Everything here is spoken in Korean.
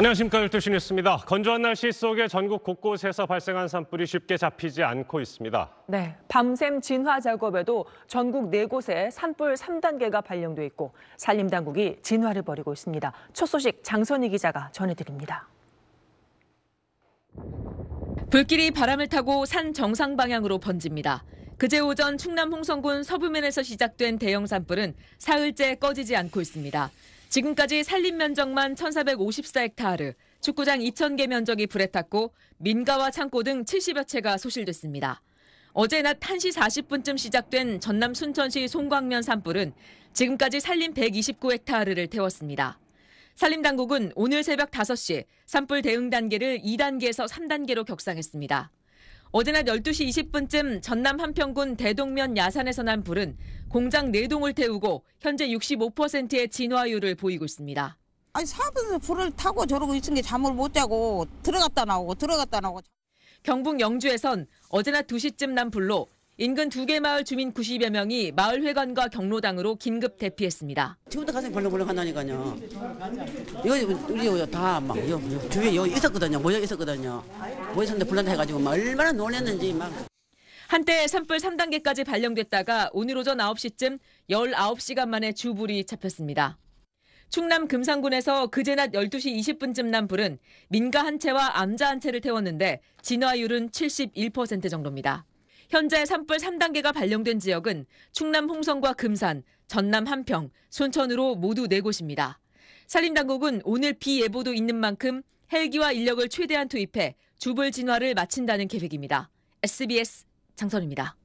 안녕하십니까 12시 뉴스입니다. 건조한 날씨 속에 전국 곳곳에서 발생한 산불이 쉽게 잡히지 않고 있습니다. 네, 밤샘 진화 작업에도 전국 네 곳에 산불 3단계가 발령돼 있고 산림당국이 진화를 벌이고 있습니다. 첫 소식 장선희 기자가 전해드립니다. 불길이 바람을 타고 산 정상 방향으로 번집니다. 그제 오전 충남 홍성군 서부면에서 시작된 대형 산불은 사흘째 꺼지지 않고 있습니다. 지금까지 산림 면적만 1,454헥타르, 축구장 2,000개 면적이 불에 탔고 민가와 창고 등 70여 채가 소실됐습니다. 어제 낮 1시 40분쯤 시작된 전남 순천시 송광면 산불은 지금까지 산림 129헥타르를 태웠습니다. 산림당국은 오늘 새벽 5시 산불 대응 단계를 2단계에서 3단계로 격상했습니다. 어제 낮 12시 20분쯤 전남 함평군 대동면 야산에서 난 불은 공장 내동을 태우고 현재 65%의 진화율을 보이고 있습니다. 아니 사업서 불을 타고 저러고 있은 게 잠을 못 자고 들어갔다 나오고 들어갔다 나오고. 경북 영주에선 어제 낮 2시쯤 난 불로 인근 두 개 마을 주민 90여 명이 마을회관과 경로당으로 긴급 대피했습니다. 지금부터 가슴 벌렁벌렁 한다니까요. 이거 우리 다막 주위에 여기 있었거든요. 모여 있었거든요. 모여 있었는데 불난해가지고 얼마나 놀랐는지 막. 한때 산불 3단계까지 발령됐다가 오늘 오전 9시쯤 19시간 만에 주불이 잡혔습니다. 충남 금산군에서 그제 낮 12시 20분쯤 난 불은 민가 한 채와 암자 한 채를 태웠는데 진화율은 71% 정도입니다. 현재 산불 3단계가 발령된 지역은 충남 홍성과 금산, 전남 함평, 순천으로 모두 4곳입니다. 산림당국은 오늘 비 예보도 있는 만큼 헬기와 인력을 최대한 투입해 주불 진화를 마친다는 계획입니다. SBS 장선입니다.